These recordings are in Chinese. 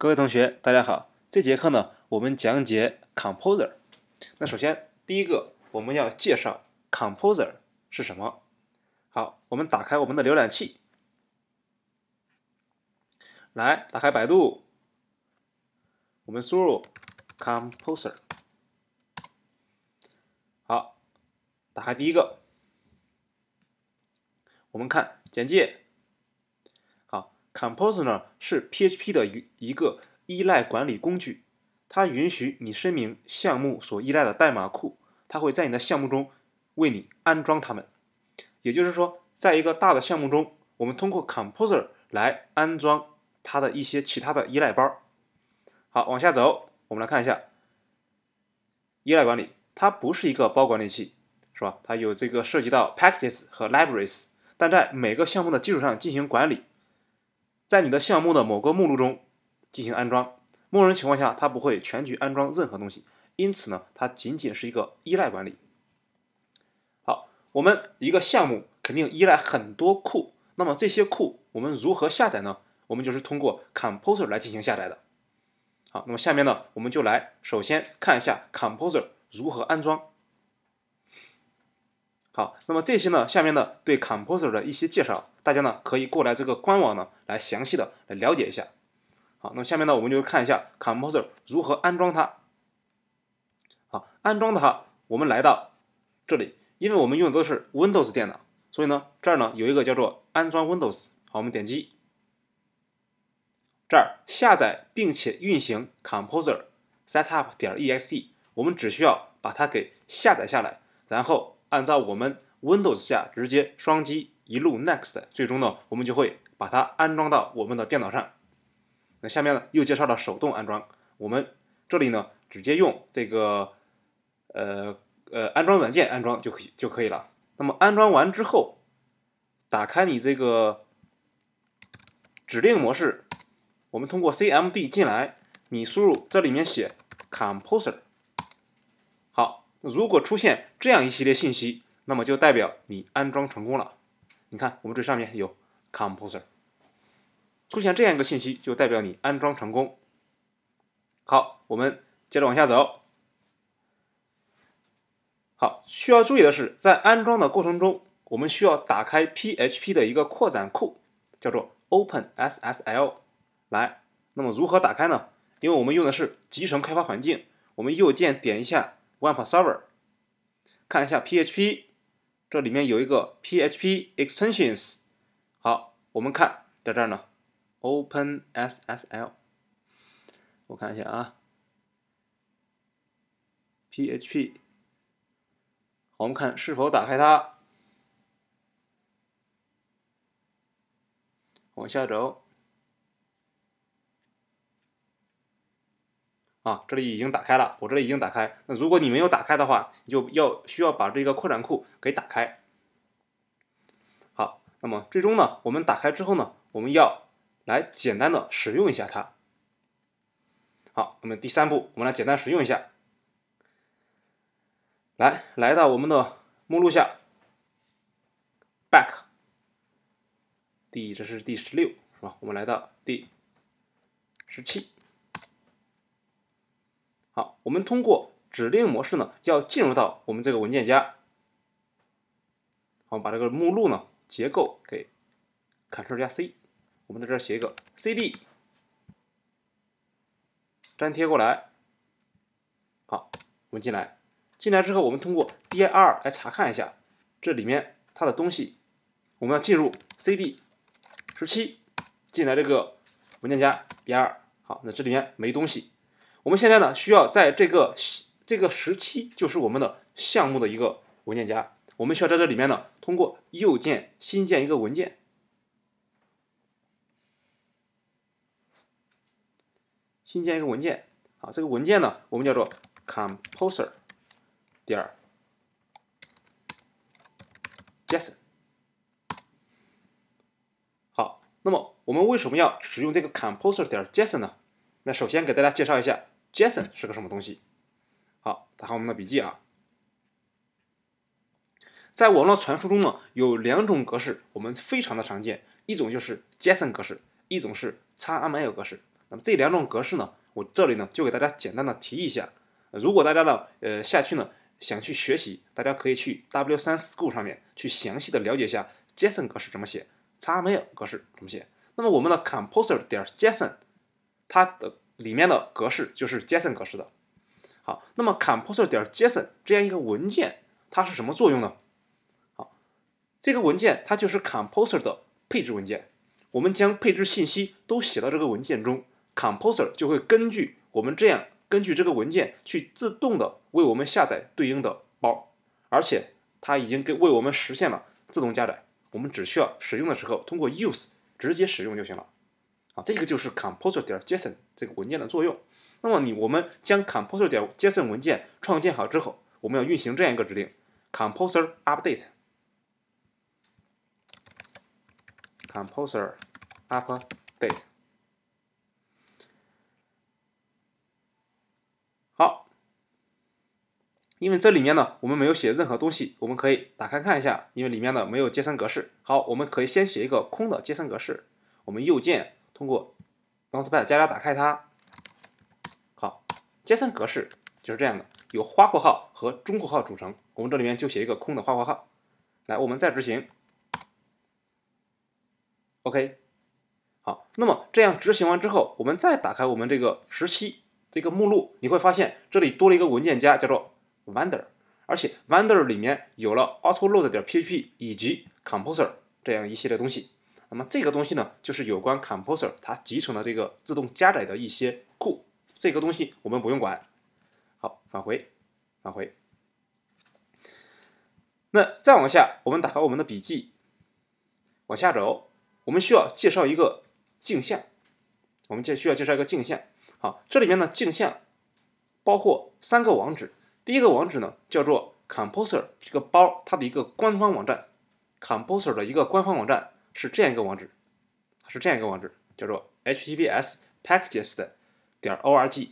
各位同学，大家好。这节课呢，我们讲解 Composer。那首先，第一个我们要介绍 Composer 是什么。好，我们打开我们的浏览器，来打开百度，我们输入 Composer。好，打开第一个，我们看简介。Composer 是 PHP 的一一个依赖管理工具，它允许你声明项目所依赖的代码库，它会在你的项目中为你安装它们。也就是说，在一个大的项目中，我们通过 Composer 来安装它的一些其他的依赖包。好，往下走，我们来看一下依赖管理，它不是一个包管理器，是吧？它有这个涉及到 packages 和 libraries，但在每个项目的基础上进行管理。在你的项目的某个目录中进行安装，默认情况下它不会全局安装任何东西，因此呢，它仅仅是一个依赖管理。好，我们一个项目肯定依赖很多库，那么这些库我们如何下载呢？我们就是通过 Composer 来进行下载的。好，那么下面呢，我们就来首先看一下 Composer 如何安装。好，那么这些呢？下面呢，对 Composer 的一些介绍，大家呢可以过来这个官网呢来详细的来了解一下。好，那么下面呢，我们就看一下 Composer 如何安装它。好，安装它，我们来到这里，因为我们用的都是 Windows 电脑，所以呢，这儿呢有一个叫做安装 Windows。好，我们点击这儿下载并且运行 Composer setup 点 exe。我们只需要把它给下载下来，然后。按照我们 Windows 下直接双击一路 Next，最终呢，我们就会把它安装到我们的电脑上。那下面呢又介绍了手动安装，我们这里呢直接用这个呃呃安装软件安装就可以就可以了。那么安装完之后，打开你这个指令模式，我们通过 CMD 进来，你输入这里面写 composer，好。如果出现这样一系列信息，那么就代表你安装成功了。你看，我们这上面有 composer，出现这样一个信息就代表你安装成功。好，我们接着往下走。好，需要注意的是，在安装的过程中，我们需要打开 PHP 的一个扩展库，叫做 OpenSSL。来，那么如何打开呢？因为我们用的是集成开发环境，我们右键点一下。e 法 server，看一下 PHP，这里面有一个 PHP extensions，好，我们看在这儿呢，Open SSL，我看一下啊，PHP，我们看是否打开它，往下走。啊，这里已经打开了，我这里已经打开。那如果你没有打开的话，你就要需要把这个扩展库给打开。好，那么最终呢，我们打开之后呢，我们要来简单的使用一下它。好，那么第三步，我们来简单使用一下。来，来到我们的目录下，back，第这是第十六是吧？我们来到第十七。好，我们通过指令模式呢，要进入到我们这个文件夹。好，把这个目录呢结构给，Ctrl 加 C，我们在这儿写一个 cd，粘贴过来。好，我们进来，进来之后我们通过 dir 来查看一下这里面它的东西。我们要进入 cd 十七，进来这个文件夹 B 2好，那这里面没东西。我们现在呢，需要在这个这个时期，就是我们的项目的一个文件夹，我们需要在这里面呢，通过右键新建一个文件，新建一个文件，啊，这个文件呢，我们叫做 composer. 点 json。好，那么我们为什么要使用这个 composer. 点 json 呢？那首先给大家介绍一下 JSON 是个什么东西。好，打开我们的笔记啊，在网络传输中呢，有两种格式，我们非常的常见，一种就是 JSON 格式，一种是 XML 格式。那么这两种格式呢，我这里呢就给大家简单的提一下。如果大家呢，呃，下去呢想去学习，大家可以去 W3School 上面去详细的了解一下 JSON 格式怎么写，XML 格式怎么写。那么我们的 composer 点 JSON。它的里面的格式就是 JSON 格式的。好，那么 composer 点 JSON 这样一个文件，它是什么作用呢？好，这个文件它就是 composer 的配置文件。我们将配置信息都写到这个文件中，composer 就会根据我们这样，根据这个文件去自动的为我们下载对应的包，而且它已经给为我们实现了自动加载。我们只需要使用的时候，通过 use 直接使用就行了。这个就是 composer 点 json 这个文件的作用。那么你我们将 composer 点 json 文件创建好之后，我们要运行这样一个指令：composer update。composer update。好，因为这里面呢，我们没有写任何东西，我们可以打开看一下，因为里面呢没有 JSON 格式。好，我们可以先写一个空的 JSON 格式，我们右键。通过 Composer 加加打开它，好，JSON 格式就是这样的，由花括号和中括号组成。我们这里面就写一个空的花括号。来，我们再执行，OK。好，那么这样执行完之后，我们再打开我们这个十七这个目录，你会发现这里多了一个文件夹叫做 vendor，而且 vendor 里面有了 autoload 点 php 以及 composer 这样一系列东西。那么这个东西呢，就是有关 Composer 它集成的这个自动加载的一些库，这个东西我们不用管。好，返回，返回。那再往下，我们打开我们的笔记，往下走，我们需要介绍一个镜像，我们介需要介绍一个镜像。好，这里面呢，镜像包括三个网址，第一个网址呢叫做 Composer 这个包它的一个官方网站，Composer 的一个官方网站。是这样一个网址，是这样一个网址，叫做 https packages 的点 org。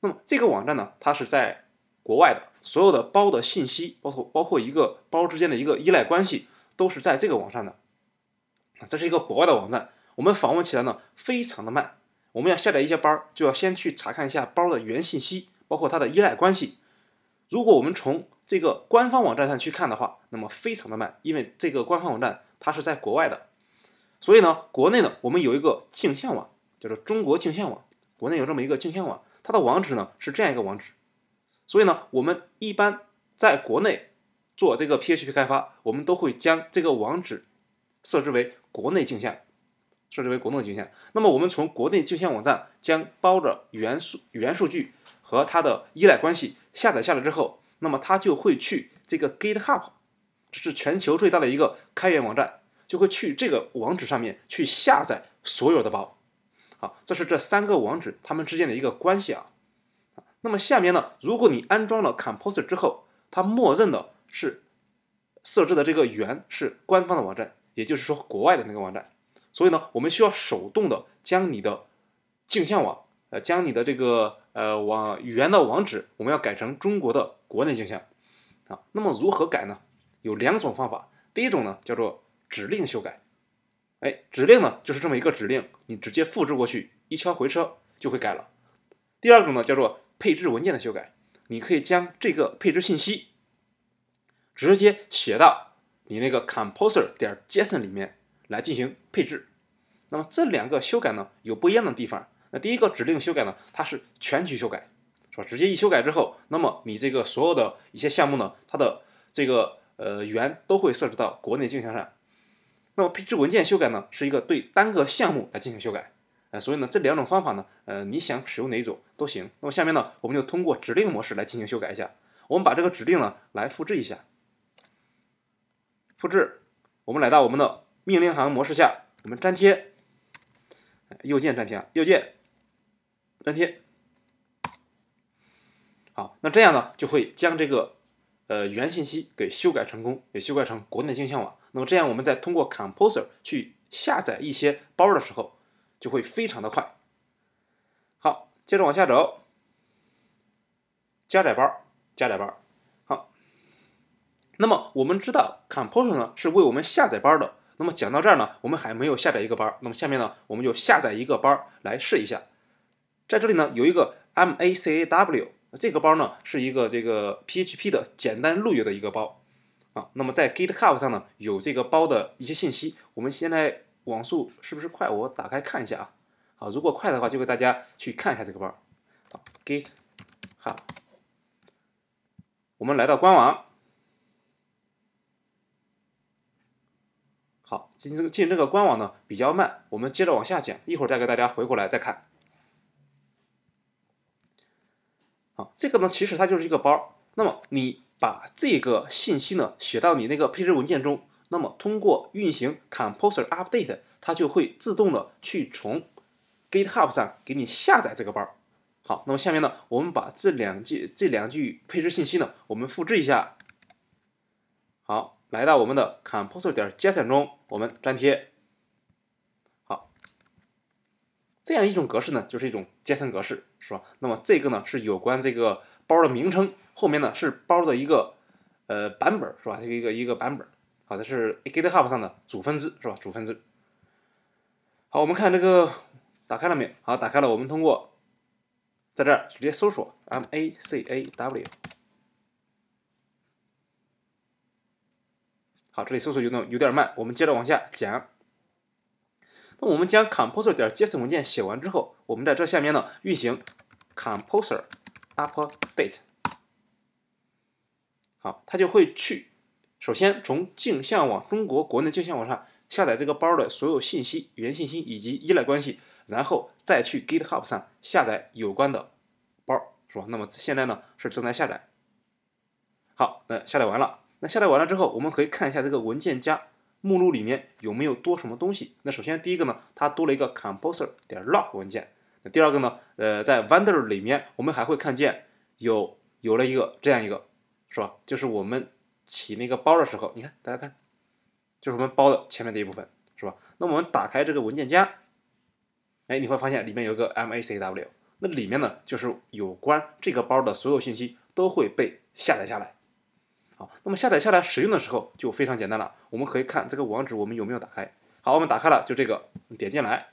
那么这个网站呢，它是在国外的，所有的包的信息，包括包括一个包之间的一个依赖关系，都是在这个网站的。这是一个国外的网站，我们访问起来呢非常的慢。我们要下载一些包，就要先去查看一下包的原信息，包括它的依赖关系。如果我们从这个官方网站上去看的话，那么非常的慢，因为这个官方网站它是在国外的。所以呢，国内呢我们有一个镜像网，叫做中国镜像网。国内有这么一个镜像网，它的网址呢是这样一个网址。所以呢，我们一般在国内做这个 PHP 开发，我们都会将这个网址设置为国内镜像，设置为国内镜像。那么我们从国内镜像网站将包的原数原数据。和它的依赖关系下载下来之后，那么它就会去这个 GitHub，这是全球最大的一个开源网站，就会去这个网址上面去下载所有的包。啊，这是这三个网址它们之间的一个关系啊。那么下面呢，如果你安装了 Composer 之后，它默认的是设置的这个源是官方的网站，也就是说国外的那个网站。所以呢，我们需要手动的将你的镜像网，呃，将你的这个。呃，网言的网址我们要改成中国的国内镜像啊。那么如何改呢？有两种方法。第一种呢叫做指令修改，哎，指令呢就是这么一个指令，你直接复制过去，一敲回车就会改了。第二种呢叫做配置文件的修改，你可以将这个配置信息直接写到你那个 composer 点 json 里面来进行配置。那么这两个修改呢有不一样的地方。那第一个指令修改呢？它是全局修改，是吧？直接一修改之后，那么你这个所有的一些项目呢，它的这个呃源都会设置到国内镜像上。那么配置文件修改呢，是一个对单个项目来进行修改。呃，所以呢，这两种方法呢，呃，你想使用哪一种都行。那么下面呢，我们就通过指令模式来进行修改一下。我们把这个指令呢来复制一下，复制，我们来到我们的命令行模式下，我们粘贴，右键粘贴右键。粘贴，好，那这样呢就会将这个呃原信息给修改成功，给修改成国内镜像网。那么这样，我们再通过 Composer 去下载一些包的时候，就会非常的快。好，接着往下走，加载包，加载包。好，那么我们知道 Composer 呢是为我们下载包的。那么讲到这儿呢，我们还没有下载一个包。那么下面呢，我们就下载一个包来试一下。在这里呢，有一个 macaw，这个包呢是一个这个 PHP 的简单路由的一个包啊。那么在 GitHub 上呢有这个包的一些信息。我们现在网速是不是快？我打开看一下啊。好，如果快的话，就给大家去看一下这个包。g i t h u b 我们来到官网。好，进这个进这个官网呢比较慢，我们接着往下讲，一会儿再给大家回过来再看。这个呢，其实它就是一个包。那么你把这个信息呢写到你那个配置文件中，那么通过运行 composer update，它就会自动的去从 GitHub 上给你下载这个包。好，那么下面呢，我们把这两句这两句配置信息呢，我们复制一下。好，来到我们的 composer 点 json 中，我们粘贴。这样一种格式呢，就是一种 JSON 格式，是吧？那么这个呢，是有关这个包的名称，后面呢是包的一个呃版本，是吧？一个一个版本。好，这是 GitHub 上的主分支，是吧？主分支。好，我们看这个打开了没有？好，打开了。我们通过在这儿直接搜索 macaw。好，这里搜索有点有点慢，我们接着往下讲。那我们将 composer 点 json 文件写完之后，我们在这下面呢运行 composer update，好，它就会去首先从镜像网中国国内镜像网上下载这个包的所有信息、源信息以及依赖关系，然后再去 GitHub 上下载有关的包，是吧？那么现在呢是正在下载，好，那下载完了，那下载完了之后，我们可以看一下这个文件夹。目录里面有没有多什么东西？那首先第一个呢，它多了一个 composer 点 l o g 文件。那第二个呢，呃，在 vendor 里面我们还会看见有有了一个这样一个是吧？就是我们起那个包的时候，你看大家看，就是我们包的前面这一部分是吧？那我们打开这个文件夹，哎，你会发现里面有个 macw，那里面呢就是有关这个包的所有信息都会被下载下来。好，那么下载下来使用的时候就非常简单了。我们可以看这个网址，我们有没有打开？好，我们打开了，就这个点进来。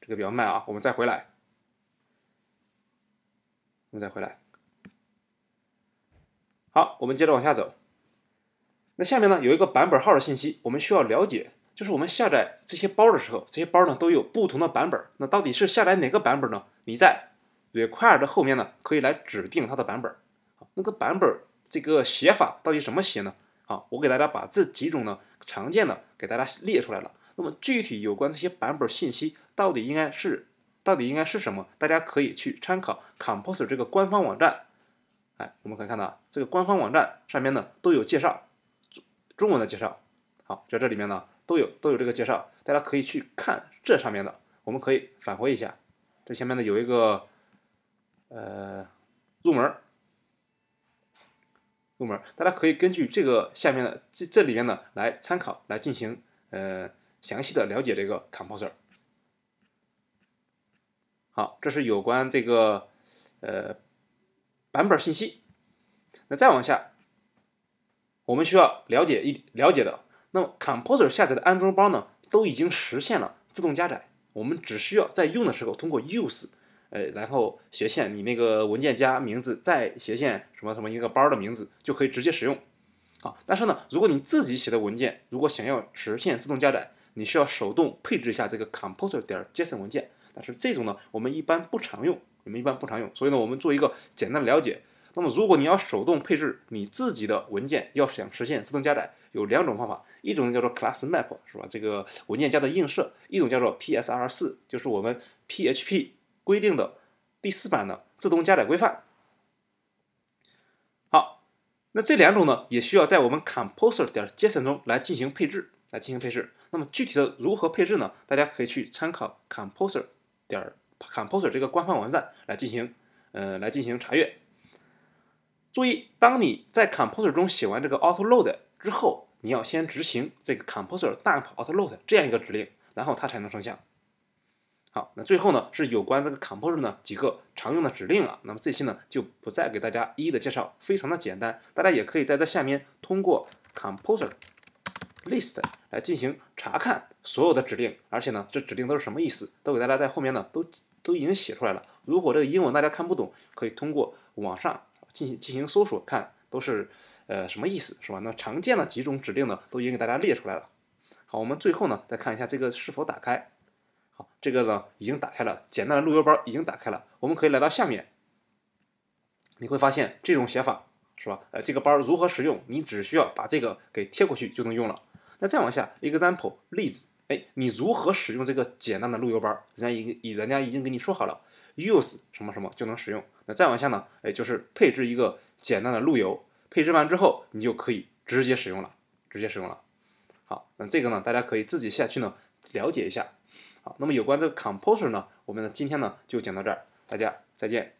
这个比较慢啊，我们再回来，我们再回来。好，我们接着往下走。那下面呢有一个版本号的信息，我们需要了解，就是我们下载这些包的时候，这些包呢都有不同的版本。那到底是下载哪个版本呢？你在 require 的后面呢可以来指定它的版本。那个版本儿这个写法到底怎么写呢？啊，我给大家把这几种呢常见的给大家列出来了。那么具体有关这些版本儿信息到底应该是到底应该是什么，大家可以去参考 Composer 这个官方网站。哎，我们可以看到这个官方网站上面呢都有介绍，中中文的介绍。好，在这里面呢都有都有这个介绍，大家可以去看这上面的。我们可以返回一下，这下面呢有一个呃入门。部门，大家可以根据这个下面的这这里面呢来参考来进行呃详细的了解这个 Composer。好，这是有关这个呃版本信息。那再往下，我们需要了解一了解的，那么 Composer 下载的安装包呢都已经实现了自动加载，我们只需要在用的时候通过 use。哎，然后斜线，你那个文件夹名字再斜线什么什么一个包的名字就可以直接使用，啊，但是呢，如果你自己写的文件，如果想要实现自动加载，你需要手动配置一下这个 composer 点 json 文件。但是这种呢，我们一般不常用，我们一般不常用，所以呢，我们做一个简单的了解。那么，如果你要手动配置你自己的文件，要想实现自动加载，有两种方法，一种叫做 class map，是吧？这个文件夹的映射，一种叫做 psr 四，就是我们 PHP。规定的第四版的自动加载规范。好，那这两种呢，也需要在我们 composer 点 json 中来进行配置，来进行配置。那么具体的如何配置呢？大家可以去参考 composer 点 composer 这个官方网站来进行呃来进行查阅。注意，当你在 composer 中写完这个 auto load 之后，你要先执行这个 composer dump autoload 这样一个指令，然后它才能生效。好，那最后呢是有关这个 Composer 呢几个常用的指令啊。那么这些呢就不再给大家一一的介绍，非常的简单，大家也可以在这下面通过 Composer list 来进行查看所有的指令，而且呢这指令都是什么意思，都给大家在后面呢都都已经写出来了。如果这个英文大家看不懂，可以通过网上进行进行搜索看都是呃什么意思是吧？那常见的几种指令呢都已经给大家列出来了。好，我们最后呢再看一下这个是否打开。好，这个呢已经打开了，简单的路由包已经打开了，我们可以来到下面。你会发现这种写法是吧？呃，这个包如何使用？你只需要把这个给贴过去就能用了。那再往下，example 例子，哎，你如何使用这个简单的路由包？人家已已人家已经给你说好了，use 什么什么就能使用。那再往下呢？哎，就是配置一个简单的路由，配置完之后你就可以直接使用了，直接使用了。好，那这个呢，大家可以自己下去呢了解一下。好，那么有关这个 composer 呢，我们呢今天呢就讲到这儿，大家再见。